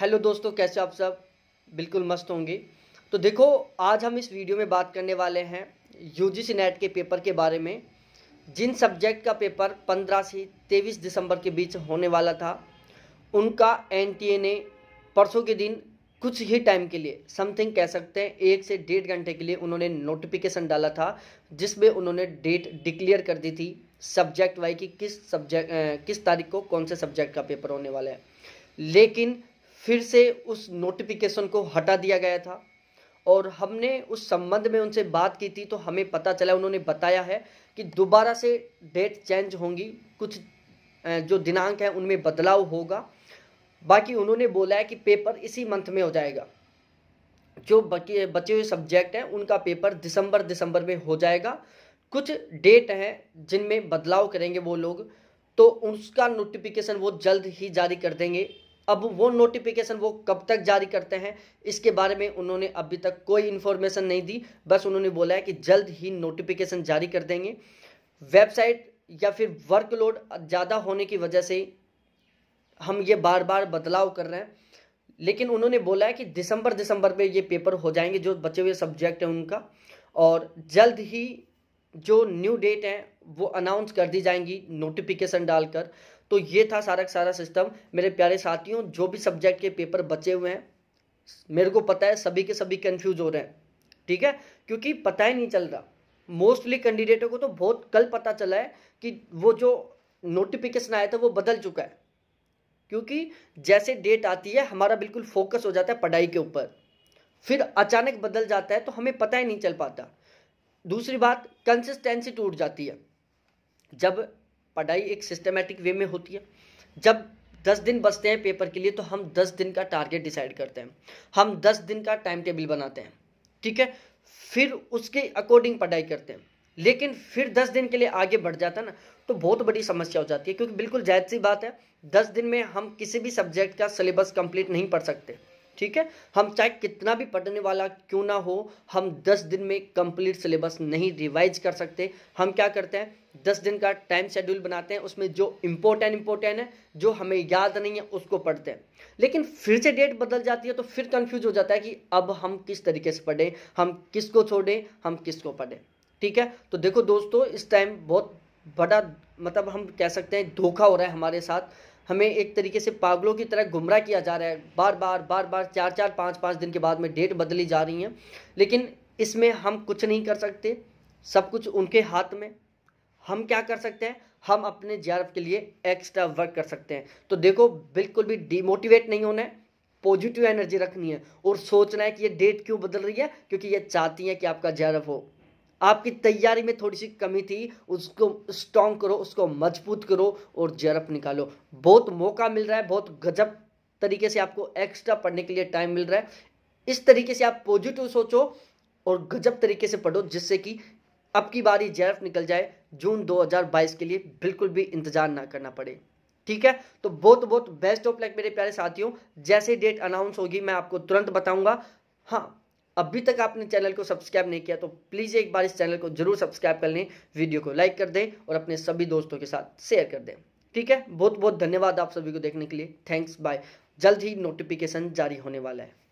hello दोस्तों कैसे आप सब बिल्कुल मस्त होंगे तो देखो आज हम इस वीडियो में बात करने वाले हैं यूजीसी नेट के पेपर के बारे में जिन सब्जेक्ट का पेपर 15 से तेईस दिसंबर के बीच होने वाला था उनका एनटीए ने परसों के दिन कुछ ही टाइम के लिए समथिंग कह सकते हैं एक से डेढ़ घंटे के लिए उन्होंने नोटिफिकेशन डाला था जिसमें उन्होंने डेट डिक्लेयर कर दी थी सब्जेक्ट वाई की किस सब्जेक्ट किस तारीख को कौन से सब्जेक्ट का पेपर होने वाला है लेकिन फिर से उस नोटिफिकेशन को हटा दिया गया था और हमने उस संबंध में उनसे बात की थी तो हमें पता चला उन्होंने बताया है कि दोबारा से डेट चेंज होंगी कुछ जो दिनांक है उनमें बदलाव होगा बाकी उन्होंने बोला है कि पेपर इसी मंथ में हो जाएगा जो बचे बचे हुए सब्जेक्ट हैं उनका पेपर दिसंबर दिसंबर में हो जाएगा कुछ डेट हैं जिनमें बदलाव करेंगे वो लोग तो उसका नोटिफिकेशन वो जल्द ही जारी कर देंगे अब वो नोटिफिकेशन वो कब तक जारी करते हैं इसके बारे में उन्होंने अभी तक कोई इन्फॉर्मेशन नहीं दी बस उन्होंने बोला है कि जल्द ही नोटिफिकेशन जारी कर देंगे वेबसाइट या फिर वर्कलोड ज़्यादा होने की वजह से हम ये बार बार बदलाव कर रहे हैं लेकिन उन्होंने बोला है कि दिसंबर दिसंबर में ये पेपर हो जाएंगे जो बचे हुए सब्जेक्ट हैं उनका और जल्द ही जो न्यू डेट हैं वो अनाउंस कर दी जाएंगी नोटिफिकेशन डालकर तो ये था सारा का सारा सिस्टम मेरे प्यारे साथियों जो भी सब्जेक्ट के पेपर बचे हुए हैं मेरे को पता है सभी के सभी कन्फ्यूज हो रहे हैं ठीक है क्योंकि पता ही नहीं चल रहा मोस्टली कैंडिडेटों को तो बहुत कल पता चला है कि वो जो नोटिफिकेशन आया था वो बदल चुका है क्योंकि जैसे डेट आती है हमारा बिल्कुल फोकस हो जाता है पढ़ाई के ऊपर फिर अचानक बदल जाता है तो हमें पता ही नहीं चल पाता दूसरी बात कंसिस्टेंसी टूट जाती है जब पढ़ाई एक सिस्टमेटिक वे में होती है जब दस दिन बचते हैं पेपर के लिए तो हम दस दिन का टारगेट डिसाइड करते हैं हम दस दिन का टाइम टेबल बनाते हैं ठीक है फिर उसके अकॉर्डिंग पढ़ाई करते हैं लेकिन फिर दस दिन के लिए आगे बढ़ जाता है ना तो बहुत बड़ी समस्या हो जाती है क्योंकि बिल्कुल जायज सी बात है दस दिन में हम किसी भी सब्जेक्ट का सिलेबस कंप्लीट नहीं पढ़ सकते ठीक है हम चाहे कितना भी पढ़ने वाला क्यों ना हो हम दस दिन में कंप्लीट सिलेबस नहीं रिवाइज कर सकते हम क्या करते हैं दस दिन का टाइम शेड्यूल बनाते हैं उसमें जो इम्पोर्टेंट इम्पोर्टेंट है जो हमें याद नहीं है उसको पढ़ते हैं लेकिन फिर से डेट बदल जाती है तो फिर कन्फ्यूज हो जाता है कि अब हम किस तरीके से पढ़ें हम को छोड़ें हम को पढ़ें ठीक है तो देखो दोस्तों इस टाइम बहुत बड़ा मतलब हम कह सकते हैं धोखा हो रहा है हमारे साथ हमें एक तरीके से पागलों की तरह गुमराह किया जा रहा है बार बार बार बार चार चार पाँच पाँच दिन के बाद में डेट बदली जा रही है लेकिन इसमें हम कुछ नहीं कर सकते सब कुछ उनके हाथ में हम क्या कर सकते हैं हम अपने जे के लिए एक्स्ट्रा वर्क कर सकते हैं तो देखो बिल्कुल भी डिमोटिवेट नहीं होना है पॉजिटिव एनर्जी रखनी है और सोचना है कि ये डेट क्यों बदल रही है क्योंकि ये चाहती हैं कि आपका जे हो आपकी तैयारी में थोड़ी सी कमी थी उसको स्ट्रॉन्ग करो उसको मजबूत करो और जरप निकालो बहुत मौका मिल रहा है बहुत गजब तरीके से आपको एक्स्ट्रा पढ़ने के लिए टाइम मिल रहा है इस तरीके से आप पॉजिटिव सोचो और गजब तरीके से पढ़ो जिससे कि अब की बारी जेरफ निकल जाए जून 2022 के लिए बिल्कुल भी इंतजार ना करना पड़े ठीक है तो बहुत बहुत बेस्ट ऑफ लक मेरे प्यारे साथियों जैसे डेट अनाउंस होगी मैं आपको तुरंत बताऊंगा हाँ अभी तक आपने चैनल को सब्सक्राइब नहीं किया तो प्लीज़ एक बार इस चैनल को जरूर सब्सक्राइब कर लें वीडियो को लाइक कर दें और अपने सभी दोस्तों के साथ शेयर कर दें ठीक है बहुत बहुत धन्यवाद आप सभी को देखने के लिए थैंक्स बाय जल्द ही नोटिफिकेशन जारी होने वाला है